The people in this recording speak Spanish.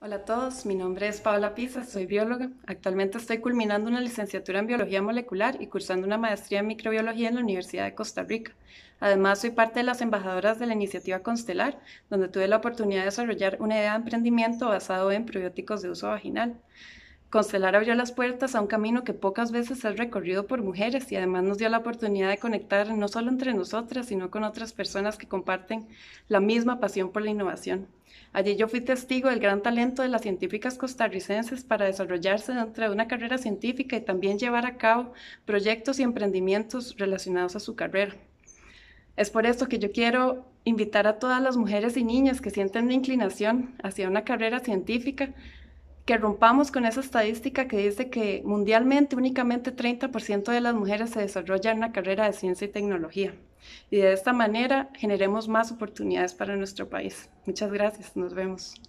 Hola a todos, mi nombre es Paola Pisa, soy bióloga. Actualmente estoy culminando una licenciatura en biología molecular y cursando una maestría en microbiología en la Universidad de Costa Rica. Además, soy parte de las embajadoras de la iniciativa Constelar, donde tuve la oportunidad de desarrollar una idea de emprendimiento basado en probióticos de uso vaginal. Constelar abrió las puertas a un camino que pocas veces es recorrido por mujeres y además nos dio la oportunidad de conectar no solo entre nosotras, sino con otras personas que comparten la misma pasión por la innovación. Allí yo fui testigo del gran talento de las científicas costarricenses para desarrollarse dentro de una carrera científica y también llevar a cabo proyectos y emprendimientos relacionados a su carrera. Es por esto que yo quiero invitar a todas las mujeres y niñas que sienten una inclinación hacia una carrera científica que rompamos con esa estadística que dice que mundialmente únicamente 30% de las mujeres se desarrollan en la carrera de ciencia y tecnología. Y de esta manera generemos más oportunidades para nuestro país. Muchas gracias, nos vemos.